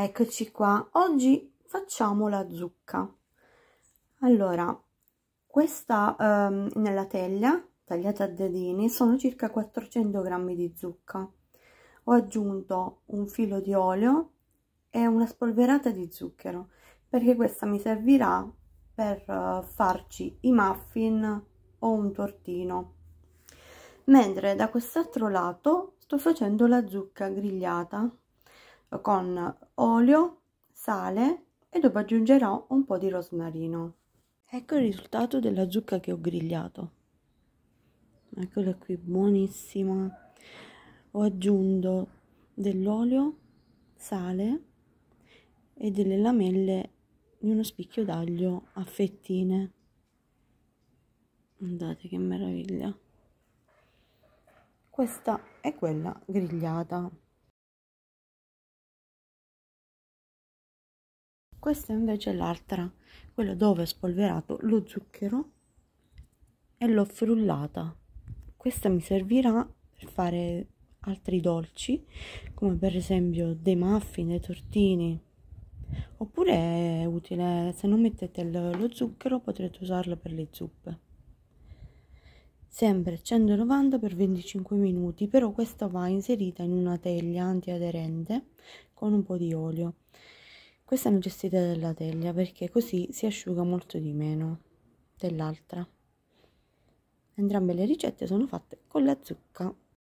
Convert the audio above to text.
Eccoci qua, oggi facciamo la zucca. Allora, questa ehm, nella teglia, tagliata a dadini, sono circa 400 grammi di zucca. Ho aggiunto un filo di olio e una spolverata di zucchero, perché questa mi servirà per eh, farci i muffin o un tortino. Mentre da quest'altro lato sto facendo la zucca grigliata con olio, sale e dopo aggiungerò un po' di rosmarino. Ecco il risultato della zucca che ho grigliato. Eccola qui, buonissima. Ho aggiunto dell'olio, sale e delle lamelle di uno spicchio d'aglio a fettine. Guardate che meraviglia. Questa è quella grigliata. questa invece è l'altra quella dove ho spolverato lo zucchero e l'ho frullata questa mi servirà per fare altri dolci come per esempio dei muffin dei tortini oppure è utile se non mettete lo zucchero potrete usarlo per le zuppe sempre 190 per 25 minuti però questa va inserita in una teglia antiaderente con un po di olio questa è una gestita della teglia perché così si asciuga molto di meno dell'altra entrambe le ricette sono fatte con la zucca